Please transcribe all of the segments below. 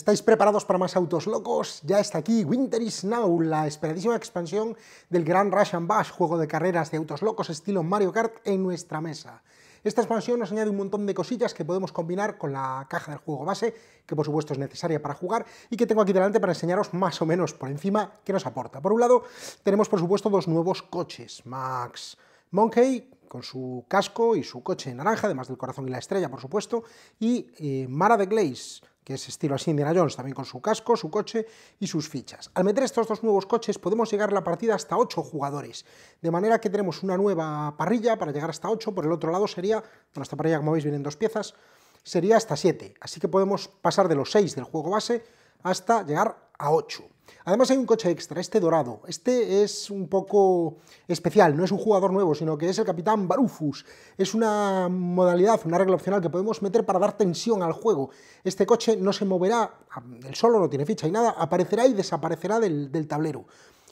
¿Estáis preparados para más autos locos? Ya está aquí Winter is Now, la esperadísima expansión del gran Rush Bash, juego de carreras de autos locos estilo Mario Kart en nuestra mesa. Esta expansión nos añade un montón de cosillas que podemos combinar con la caja del juego base, que por supuesto es necesaria para jugar y que tengo aquí delante para enseñaros más o menos por encima qué nos aporta. Por un lado, tenemos por supuesto dos nuevos coches, Max Monkey con su casco y su coche naranja, además del corazón y la estrella, por supuesto, y eh, Mara de Glaze, que es estilo así Indiana Jones, también con su casco, su coche y sus fichas. Al meter estos dos nuevos coches podemos llegar a la partida hasta 8 jugadores, de manera que tenemos una nueva parrilla para llegar hasta 8, por el otro lado sería, bueno, esta parrilla como veis viene en dos piezas, sería hasta 7, así que podemos pasar de los 6 del juego base hasta llegar a 8. Además hay un coche extra, este dorado. Este es un poco especial, no es un jugador nuevo, sino que es el Capitán Barufus. Es una modalidad, una regla opcional que podemos meter para dar tensión al juego. Este coche no se moverá, el solo no tiene ficha y nada, aparecerá y desaparecerá del, del tablero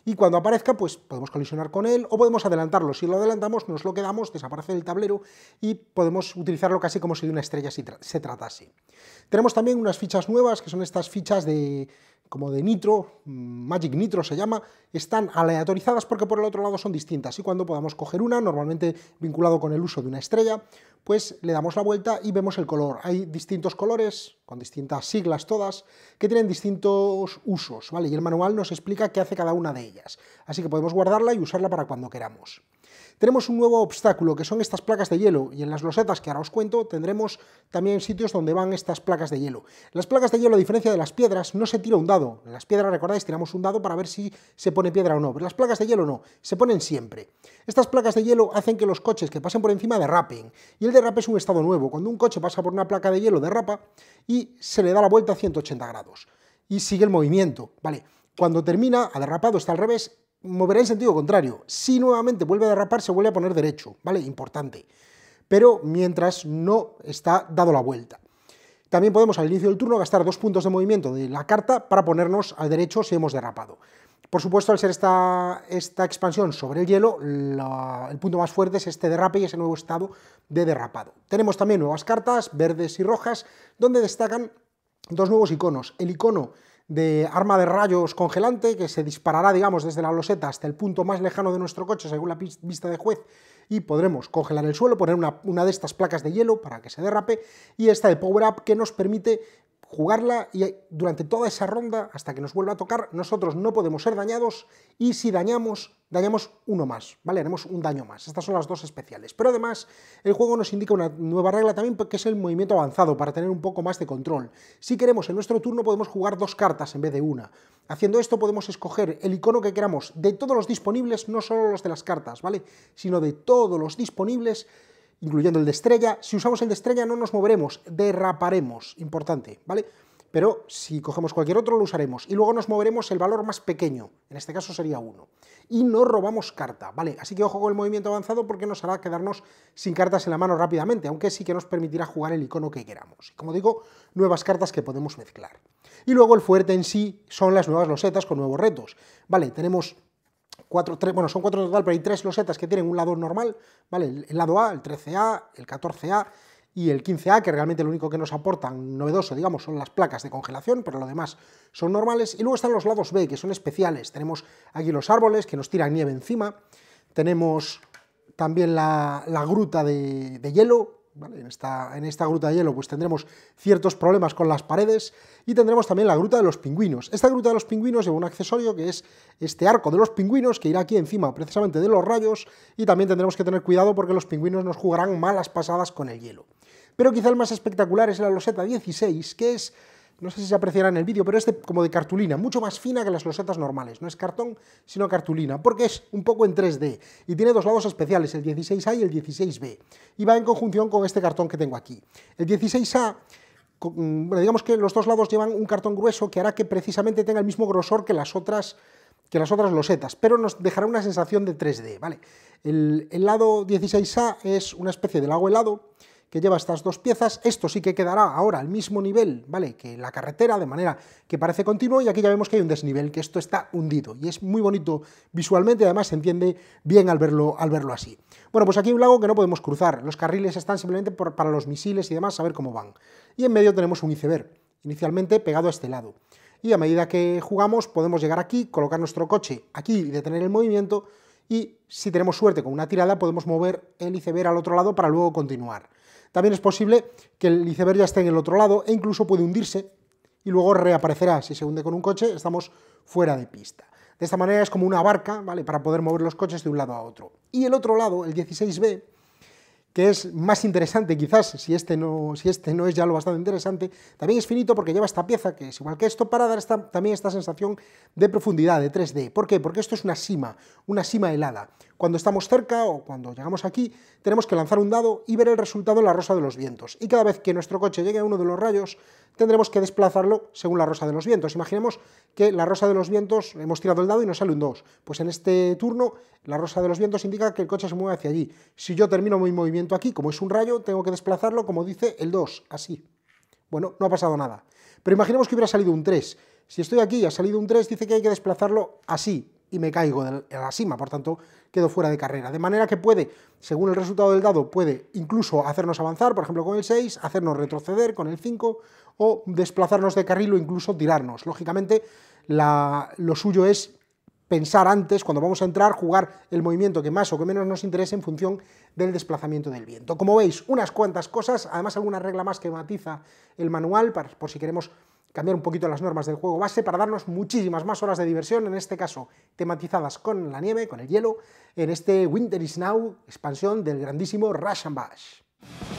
y cuando aparezca pues podemos colisionar con él o podemos adelantarlo. Si lo adelantamos nos lo quedamos, desaparece del tablero y podemos utilizarlo casi como si de una estrella se tratase. Tenemos también unas fichas nuevas que son estas fichas de, como de nitro, Magic Nitro se llama, están aleatorizadas porque por el otro lado son distintas y cuando podamos coger una, normalmente vinculado con el uso de una estrella, pues le damos la vuelta y vemos el color. Hay distintos colores, con distintas siglas todas, que tienen distintos usos, ¿vale? Y el manual nos explica qué hace cada una de ellas. Así que podemos guardarla y usarla para cuando queramos. Tenemos un nuevo obstáculo, que son estas placas de hielo, y en las losetas que ahora os cuento tendremos también sitios donde van estas placas de hielo. Las placas de hielo, a diferencia de las piedras, no se tira un dado. En las piedras, recordáis, tiramos un dado para ver si se pone piedra o no, pero las placas de hielo no, se ponen siempre. Estas placas de hielo hacen que los coches que pasen por encima derrapen, y el derrape es un estado nuevo. Cuando un coche pasa por una placa de hielo, derrapa y se le da la vuelta a 180 grados y sigue el movimiento, ¿vale? Cuando termina, ha derrapado, está al revés, moverá en sentido contrario. Si nuevamente vuelve a derrapar, se vuelve a poner derecho, ¿vale? Importante. Pero mientras no está dado la vuelta. También podemos al inicio del turno gastar dos puntos de movimiento de la carta para ponernos al derecho si hemos derrapado. Por supuesto, al ser esta, esta expansión sobre el hielo, el punto más fuerte es este derrape y ese nuevo estado de derrapado. Tenemos también nuevas cartas, verdes y rojas, donde destacan dos nuevos iconos. El icono de arma de rayos congelante que se disparará, digamos, desde la loseta hasta el punto más lejano de nuestro coche, según la vista de juez, y podremos congelar el suelo, poner una, una, de estas placas de hielo para que se derrape, y esta de Power Up que nos permite jugarla y durante toda esa ronda, hasta que nos vuelva a tocar, nosotros no podemos ser dañados y si dañamos, dañamos uno más, ¿vale? Haremos un daño más. Estas son las dos especiales. Pero además, el juego nos indica una nueva regla también, que es el movimiento avanzado, para tener un poco más de control. Si queremos, en nuestro turno podemos jugar dos cartas en vez de una. Haciendo esto podemos escoger el icono que queramos de todos los disponibles, no solo los de las cartas, ¿vale? Sino de todos los disponibles incluyendo el de estrella. Si usamos el de estrella no nos moveremos, derraparemos, importante, ¿vale? Pero si cogemos cualquier otro lo usaremos y luego nos moveremos el valor más pequeño, en este caso sería 1. Y no robamos carta, ¿vale? Así que ojo con el movimiento avanzado porque nos hará quedarnos sin cartas en la mano rápidamente, aunque sí que nos permitirá jugar el icono que queramos. Y como digo, nuevas cartas que podemos mezclar. Y luego el fuerte en sí son las nuevas losetas con nuevos retos, ¿vale? Tenemos bueno, son cuatro en total, pero hay tres losetas que tienen un lado normal, ¿vale? El, lado A, el 13A, el 14A y el 15A, que realmente lo único que nos aportan novedoso, digamos, son las placas de congelación, pero lo demás son normales. Y luego están los lados B, que son especiales. Tenemos aquí los árboles que nos tiran nieve encima, tenemos también la, gruta de, de hielo, en esta, en esta gruta de hielo pues tendremos ciertos problemas con las paredes y tendremos también la gruta de los pingüinos. Esta gruta de los pingüinos lleva un accesorio que es este arco de los pingüinos que irá aquí encima precisamente de los rayos y también tendremos que tener cuidado porque los pingüinos nos jugarán malas pasadas con el hielo. Pero quizá el más espectacular es la loseta 16, que es no sé si se apreciará en el vídeo, pero es como de cartulina, mucho más fina que las losetas normales. No es cartón, sino cartulina, porque es un poco en 3D y tiene dos lados especiales, el 16A y el 16B. Y va en conjunción con este cartón que tengo aquí. El 16A, bueno, digamos que los dos lados llevan un cartón grueso que hará que precisamente tenga el mismo grosor que las otras que las otras losetas, pero nos dejará una sensación de 3D, ¿vale? El, el lado 16A es una especie de lago helado, que lleva estas dos piezas. Esto sí que quedará ahora al mismo nivel, ¿vale? Que la carretera, de manera que parece continuo, y aquí ya vemos que hay un desnivel, que esto está hundido, y es muy bonito visualmente, además se entiende bien al verlo, al verlo así. Bueno, pues aquí hay un lago que no podemos cruzar, los carriles están simplemente para los misiles y demás, a ver cómo van. Y en medio tenemos un iceberg, inicialmente pegado a este lado. Y a medida que jugamos podemos llegar aquí, colocar nuestro coche aquí y detener el movimiento, y si tenemos suerte con una tirada podemos mover el iceberg al otro lado para luego continuar. También es posible que el iceberg ya esté en el otro lado e incluso puede hundirse y luego reaparecerá. Si se hunde con un coche, estamos fuera de pista. De esta manera es como una barca, ¿vale? Para poder mover los coches de un lado a otro. Y el otro lado, el 16B, que es más interesante quizás, si este no, si este no es ya lo bastante interesante, también es finito porque lleva esta pieza, que es igual que esto, para dar también esta sensación de profundidad, de 3D. ¿Por qué? Porque esto es una sima, una sima helada. Cuando estamos cerca o cuando llegamos aquí, tenemos que lanzar un dado y ver el resultado en la rosa de los vientos. Y cada vez que nuestro coche llegue a uno de los rayos, tendremos que desplazarlo según la rosa de los vientos. Imaginemos que la rosa de los vientos, hemos tirado el dado y nos sale un 2. Pues en este turno, la rosa de los vientos indica que el coche se mueve hacia allí. Si yo termino mi movimiento aquí, como es un rayo, tengo que desplazarlo, como dice el 2, así. Bueno, no ha pasado nada. Pero imaginemos que hubiera salido un 3. Si estoy aquí y ha salido un 3, dice que hay que desplazarlo así, y me caigo de la cima, por tanto quedo fuera de carrera. De manera que puede, según el resultado del dado, puede incluso hacernos avanzar, por ejemplo con el 6, hacernos retroceder con el 5 o desplazarnos de carril o incluso tirarnos. Lógicamente lo suyo es pensar antes, cuando vamos a entrar, jugar el movimiento que más o que menos nos interese en función del desplazamiento del viento. Como veis, unas cuantas cosas, además alguna regla más que matiza el manual, para, por si queremos cambiar un poquito las normas del juego base para darnos muchísimas más horas de diversión, en este caso tematizadas con la nieve, con el hielo, en este Winter is Now, expansión del grandísimo Rush and Bash.